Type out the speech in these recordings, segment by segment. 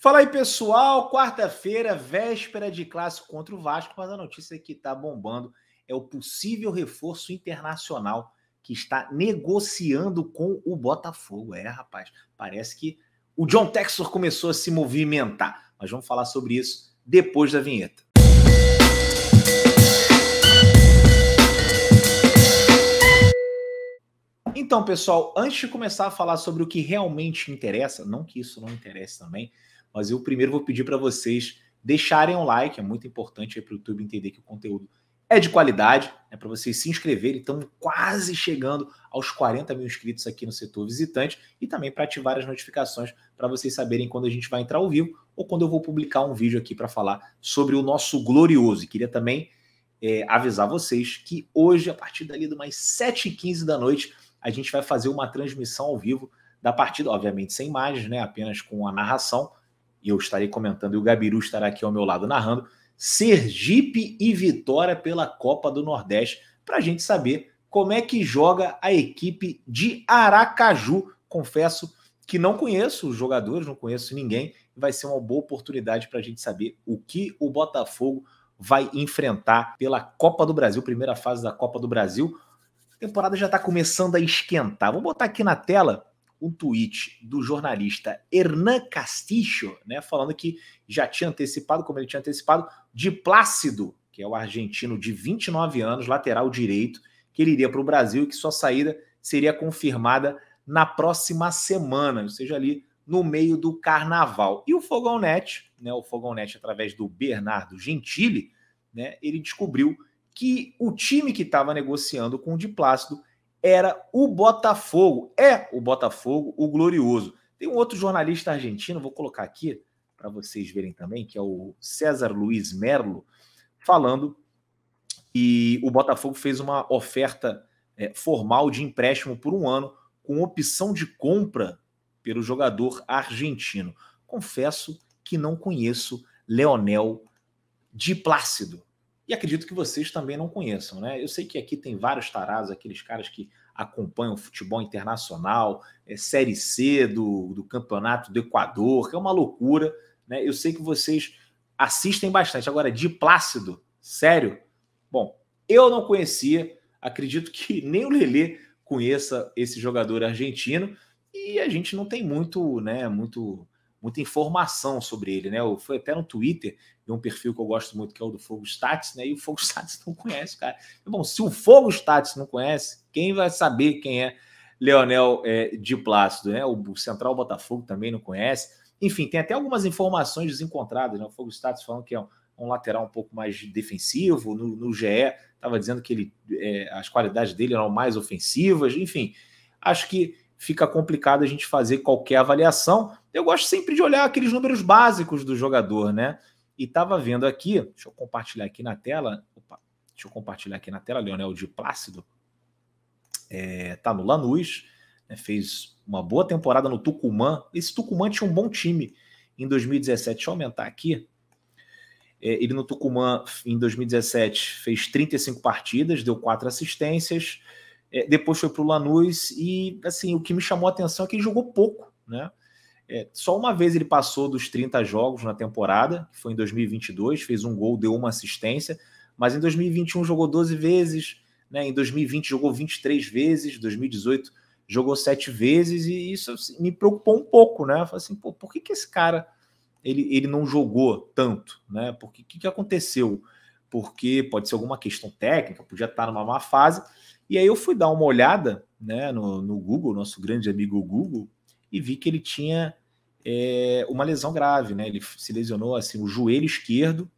Fala aí, pessoal. Quarta-feira, véspera de clássico contra o Vasco, mas a notícia que está bombando é o possível reforço internacional que está negociando com o Botafogo. É, rapaz, parece que o John Texor começou a se movimentar. Mas vamos falar sobre isso depois da vinheta. Então, pessoal, antes de começar a falar sobre o que realmente interessa, não que isso não interesse também, mas eu primeiro vou pedir para vocês deixarem um like, é muito importante para o YouTube entender que o conteúdo é de qualidade, é né? para vocês se inscreverem. Estamos quase chegando aos 40 mil inscritos aqui no setor visitante e também para ativar as notificações para vocês saberem quando a gente vai entrar ao vivo ou quando eu vou publicar um vídeo aqui para falar sobre o nosso glorioso. E queria também é, avisar vocês que hoje, a partir dali do mais 7h15 da noite, a gente vai fazer uma transmissão ao vivo da partida, obviamente sem imagens, né? apenas com a narração eu estarei comentando, e o Gabiru estará aqui ao meu lado narrando, Sergipe e Vitória pela Copa do Nordeste, para a gente saber como é que joga a equipe de Aracaju. Confesso que não conheço os jogadores, não conheço ninguém, vai ser uma boa oportunidade para a gente saber o que o Botafogo vai enfrentar pela Copa do Brasil, primeira fase da Copa do Brasil. A temporada já está começando a esquentar. Vou botar aqui na tela um tweet do jornalista Hernan Castillo, né, falando que já tinha antecipado, como ele tinha antecipado, de Plácido, que é o argentino de 29 anos, lateral direito, que ele iria para o Brasil e que sua saída seria confirmada na próxima semana, ou seja, ali no meio do carnaval. E o Fogão Net, né, o Fogão Net através do Bernardo Gentili, né, ele descobriu que o time que estava negociando com o Di Plácido era o Botafogo. É o Botafogo, o glorioso. Tem um outro jornalista argentino, vou colocar aqui para vocês verem também, que é o César Luiz Merlo, falando e o Botafogo fez uma oferta é, formal de empréstimo por um ano com opção de compra pelo jogador argentino. Confesso que não conheço Leonel de Plácido. E acredito que vocês também não conheçam, né? Eu sei que aqui tem vários tarados, aqueles caras que acompanham o futebol internacional, é, Série C do, do Campeonato do Equador, que é uma loucura, né? Eu sei que vocês assistem bastante. Agora, de Plácido, sério? Bom, eu não conhecia, acredito que nem o Lelê conheça esse jogador argentino, e a gente não tem muito, né, muito muita informação sobre ele, né? Eu fui até no Twitter de um perfil que eu gosto muito, que é o do Fogo Stats, né? E o Fogo Stats não conhece, cara. Bom, se o Fogo Stats não conhece, quem vai saber quem é Leonel é, de Plácido, né? O Central Botafogo também não conhece. Enfim, tem até algumas informações desencontradas, né? O Fogo Stats falando que é um, um lateral um pouco mais defensivo, no, no GE estava dizendo que ele, é, as qualidades dele eram mais ofensivas, enfim. Acho que fica complicado a gente fazer qualquer avaliação. Eu gosto sempre de olhar aqueles números básicos do jogador, né? E estava vendo aqui, deixa eu compartilhar aqui na tela. Opa, deixa eu compartilhar aqui na tela, Leonel de Plácido. É, tá no Lanús, né, fez uma boa temporada no Tucumã. Esse Tucumã tinha um bom time em 2017. Deixa eu aumentar aqui. É, ele no Tucumã, em 2017, fez 35 partidas, deu quatro assistências. É, depois foi para o Lanús e assim o que me chamou a atenção é que ele jogou pouco, né? É, só uma vez ele passou dos 30 jogos na temporada, que foi em 2022, fez um gol, deu uma assistência, mas em 2021 jogou 12 vezes, né? em 2020 jogou 23 vezes, 2018 jogou 7 vezes, e isso assim, me preocupou um pouco, né? Eu falei assim, pô, por que, que esse cara ele, ele não jogou tanto, né? Porque que, que aconteceu? Porque pode ser alguma questão técnica, podia estar numa má fase, e aí eu fui dar uma olhada né, no, no Google, nosso grande amigo Google, e vi que ele tinha é, uma lesão grave, né? Ele se lesionou assim, o joelho esquerdo.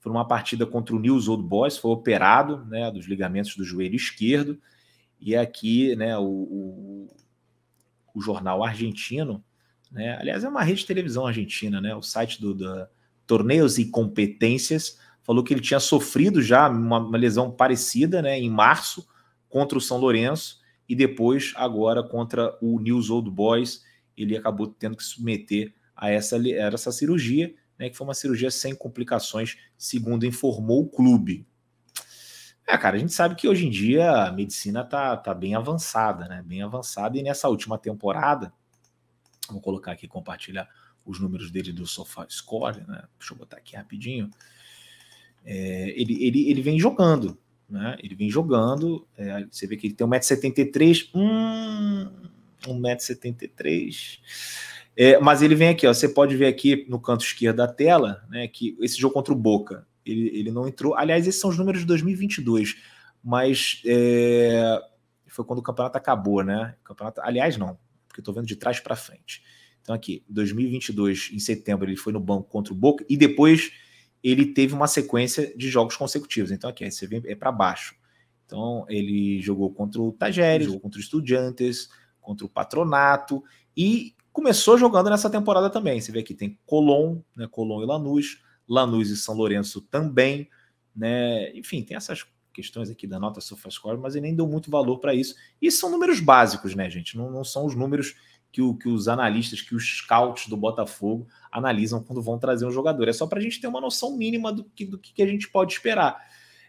Foi uma partida contra o News Old Boys, foi operado né, dos ligamentos do joelho esquerdo. E aqui, né, o, o, o jornal argentino, né, aliás, é uma rede de televisão argentina, né, o site do, do Torneios e Competências, falou que ele tinha sofrido já uma, uma lesão parecida né, em março, contra o São Lourenço e depois agora contra o News Old Boys. Ele acabou tendo que submeter a essa, essa cirurgia, né, que foi uma cirurgia sem complicações, segundo informou o clube. É, cara, a gente sabe que hoje em dia a medicina tá, tá bem avançada, né? Bem avançada. E nessa última temporada, vou colocar aqui, compartilhar os números dele do SofaScore, né? Deixa eu botar aqui rapidinho. É, ele, ele, ele vem jogando, né? Ele vem jogando. É, você vê que ele tem 1,73m. Hum, 1,73m. É, mas ele vem aqui, ó, você pode ver aqui no canto esquerdo da tela, né, que esse jogo contra o Boca, ele, ele não entrou. Aliás, esses são os números de 2022, mas é, foi quando o campeonato acabou, né? Campeonato, aliás, não, porque eu tô vendo de trás para frente. Então aqui, 2022, em setembro, ele foi no banco contra o Boca e depois ele teve uma sequência de jogos consecutivos. Então, aqui, você vê é para baixo. Então, ele jogou contra o Tajeres, jogou contra o Estudiantes, contra o Patronato e começou jogando nessa temporada também. Você vê aqui tem Colom, né, Colom e Lanús, Lanús e São Lourenço também, né? Enfim, tem essas questões aqui da nota SofaScore, mas ele nem deu muito valor para isso. E são números básicos, né, gente? Não, não são os números que, o, que os analistas, que os scouts do Botafogo analisam quando vão trazer um jogador. É só para a gente ter uma noção mínima do que, do que a gente pode esperar.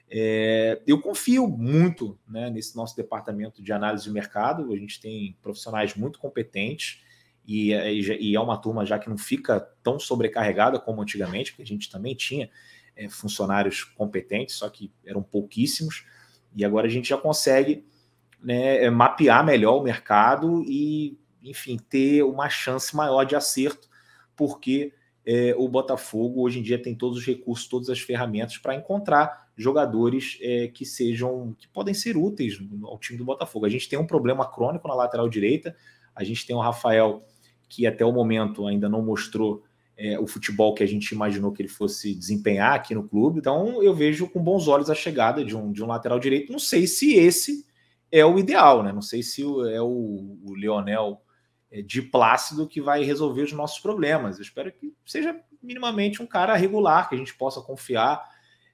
É, eu confio muito né, nesse nosso departamento de análise de mercado. A gente tem profissionais muito competentes e, é, e, e é uma turma já que não fica tão sobrecarregada como antigamente, porque a gente também tinha é, funcionários competentes, só que eram pouquíssimos. E agora a gente já consegue né, mapear melhor o mercado e enfim, ter uma chance maior de acerto, porque é, o Botafogo hoje em dia tem todos os recursos, todas as ferramentas para encontrar jogadores é, que sejam, que podem ser úteis ao time do Botafogo. A gente tem um problema crônico na lateral direita, a gente tem o Rafael, que até o momento ainda não mostrou é, o futebol que a gente imaginou que ele fosse desempenhar aqui no clube. Então eu vejo com bons olhos a chegada de um, de um lateral direito. Não sei se esse é o ideal, né? Não sei se é o, o Leonel é, de Plácido que vai resolver os nossos problemas. Eu espero que seja minimamente um cara regular, que a gente possa confiar,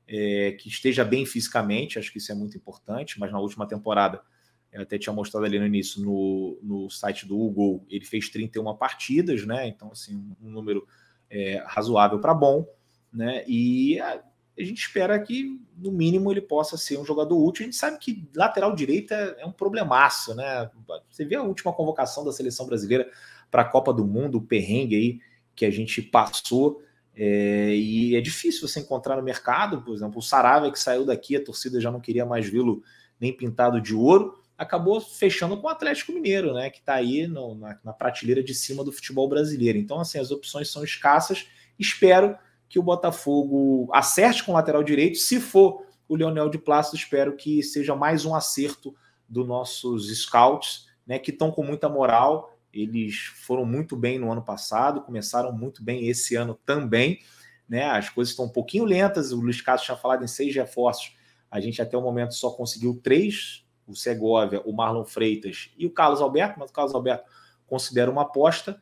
é, que esteja bem fisicamente, acho que isso é muito importante, mas na última temporada, eu até tinha mostrado ali no início, no, no site do Google, ele fez 31 partidas, né? Então, assim, um número é, razoável para bom, né? E é, a gente espera que, no mínimo, ele possa ser um jogador útil. A gente sabe que lateral direita é um problemaço, né? Você vê a última convocação da seleção brasileira para a Copa do Mundo, o perrengue aí que a gente passou. É, e é difícil você encontrar no mercado, por exemplo, o Sarava que saiu daqui, a torcida já não queria mais vê-lo nem pintado de ouro, acabou fechando com o Atlético Mineiro, né? Que está aí no, na, na prateleira de cima do futebol brasileiro. Então, assim, as opções são escassas. Espero que o Botafogo acerte com o lateral direito. Se for o Leonel de Plácido, espero que seja mais um acerto dos nossos scouts, né, que estão com muita moral. Eles foram muito bem no ano passado, começaram muito bem esse ano também. Né, as coisas estão um pouquinho lentas. O Luiz Castro tinha falado em seis reforços. A gente até o momento só conseguiu três: o Segovia, o Marlon Freitas e o Carlos Alberto. Mas o Carlos Alberto considera uma aposta.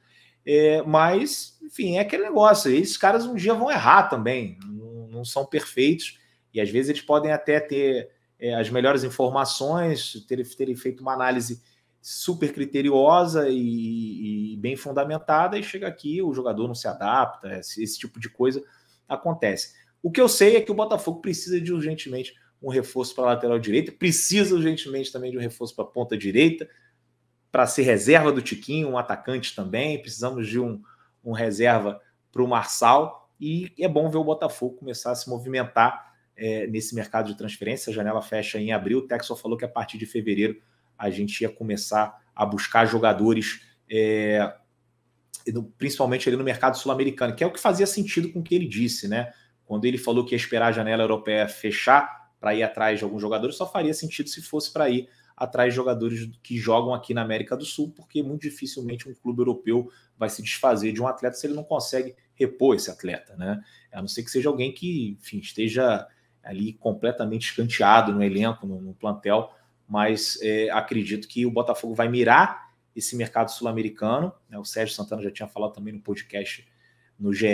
É, mas, enfim, é aquele negócio. Esses caras um dia vão errar também, não, não são perfeitos, e às vezes eles podem até ter é, as melhores informações, terem ter feito uma análise super criteriosa e, e, bem fundamentada, e chega aqui, o jogador não se adapta, esse, esse tipo de coisa acontece. O que eu sei é que o Botafogo precisa de urgentemente um reforço para a lateral direita, precisa urgentemente também de um reforço para a ponta direita para ser reserva do Tiquinho, um atacante também. Precisamos de um, um reserva para o Marçal. E é bom ver o Botafogo começar a se movimentar é, nesse mercado de transferência. A janela fecha em abril. O Texel falou que a partir de fevereiro a gente ia começar a buscar jogadores, é, principalmente ali no mercado sul-americano, que é o que fazia sentido com o que ele disse, né? Quando ele falou que ia esperar a janela europeia fechar para ir atrás de alguns jogadores, só faria sentido se fosse para ir atrás jogadores que jogam aqui na América do Sul, porque muito dificilmente um clube europeu vai se desfazer de um atleta se ele não consegue repor esse atleta, né? A não ser que seja alguém que, enfim, esteja ali completamente escanteado no elenco, no, no plantel, mas é, acredito que o Botafogo vai mirar esse mercado sul-americano, né? O Sérgio Santana já tinha falado também no podcast no GE,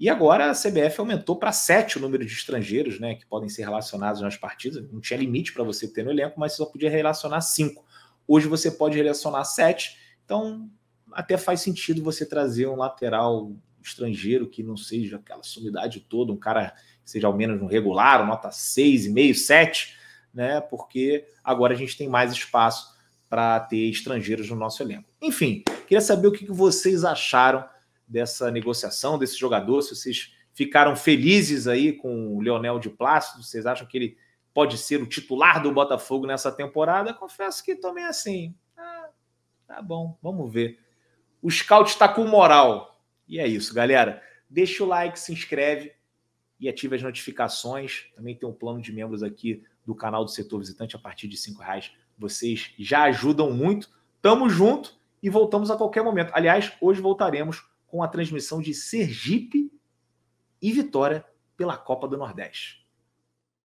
e agora a CBF aumentou para sete o número de estrangeiros né, que podem ser relacionados nas partidas. Não tinha limite para você ter no elenco, mas só podia relacionar cinco. Hoje você pode relacionar sete, então até faz sentido você trazer um lateral estrangeiro que não seja aquela sumidade toda, um cara que seja ao menos um regular, uma nota 6,5, 7, né? Porque agora a gente tem mais espaço para ter estrangeiros no nosso elenco. Enfim, queria saber o que vocês acharam dessa negociação desse jogador? Se vocês ficaram felizes aí com o Leonel de Plácido, vocês acham que ele pode ser o titular do Botafogo nessa temporada? Confesso que também é assim. Ah, tá bom, vamos ver. O scout está com moral. E é isso, galera. Deixa o like, se inscreve e ative as notificações. Também tem um plano de membros aqui do canal do Setor Visitante a partir de cinco reais. Vocês já ajudam muito. Tamo junto e voltamos a qualquer momento. Aliás, hoje voltaremos com a transmissão de Sergipe e Vitória pela Copa do Nordeste.